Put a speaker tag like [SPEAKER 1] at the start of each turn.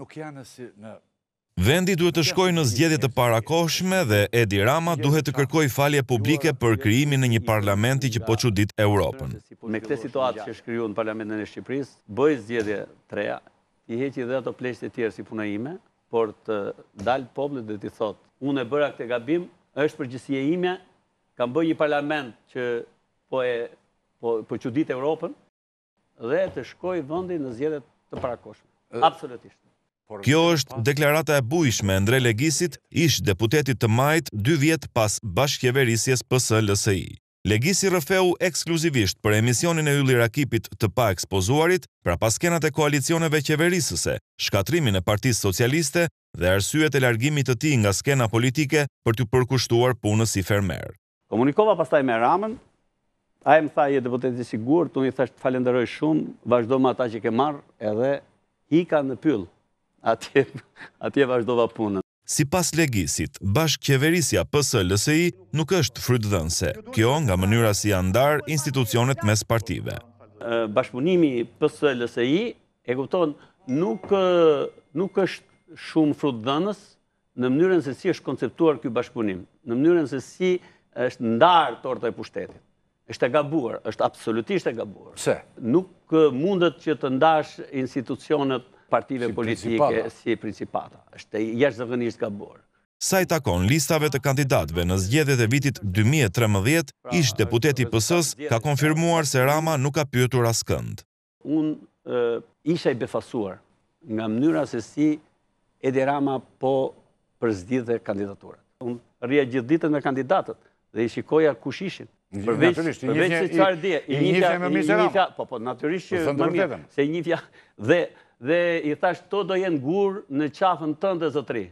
[SPEAKER 1] nuk janë si në... Vendi duhet të shkoj në zgjedit të parakoshme dhe Edi Rama duhet të kërkoj falje publike për kriimin në një parlamenti që po qudit Europën. Me
[SPEAKER 2] këte situatë që shkryu në parlamentin e Shqipëris, bëj zgjedit treja, i heqi dhe ato e tjerë si puna ime, por të dalë poblët dhe të thotë, unë e bëra këte gabim, është për gjësie ime, kam bëj një parlament që po qudit po, po Europën, dhe të shkoj vëndi në zgjedit të parakoshme. Absolutisht.
[SPEAKER 1] Kjo është deklarata e bujshme Andre Legisit, ish deputetit të majt dy vjet pas bashkjeverisjes pësë LSI. Legisi rëfeu ekskluzivisht për emisionin e yllir akipit të pa ekspozuarit, pra paskenat e koalicioneve qeverisëse, shkatrimin e partisë socialiste dhe arsyet e largimit të ti nga skena politike për të përkushtuar punës i fermer.
[SPEAKER 2] Komunikova pastaj me ramën, a e më tha e deputetit sigur, të unë i thashtë falenderoj shumë, vazhdo me ata që ke marrë edhe hika në pyllë
[SPEAKER 1] atje vazhdova punën. Si pas legisit, bashkë kjeverisja PSLSI nuk është frytë dhënse, kjo nga mënyra si andar institucionet mes partive.
[SPEAKER 2] Bashkëpunimi PSLSI e guptonë nuk është shumë frutë dënës në mënyrën se si është konceptuar kjo bashkëpunim, në mënyrën se si është ndarë të orta e pushtetit. është e gabuar, është absolutisht e gabuar. Se? Nuk mundet që të ndash institucionet partive politike si principata. Êshtë jeshtë zëgënisht ka borë.
[SPEAKER 1] Sa i takon listave të kandidatve në zgjedhjet e vitit 2013, pra, ish deputeti pësës ka konfirmuar se Rama nuk ka pyëtur askënd. kënd.
[SPEAKER 2] Unë isha i befasuar nga mënyra se si edhe Rama po përzdit dhe kandidaturat. Unë rria gjithë ditë me kandidatët dhe i shikoja kush ishin. Përveç se qarë dje, i njithja me misë Rama. Po, po, naturisht po, po, që më Se i njithja dhe dhe i thashtë, to do jenë
[SPEAKER 1] gurë në qafën tënde zëtri.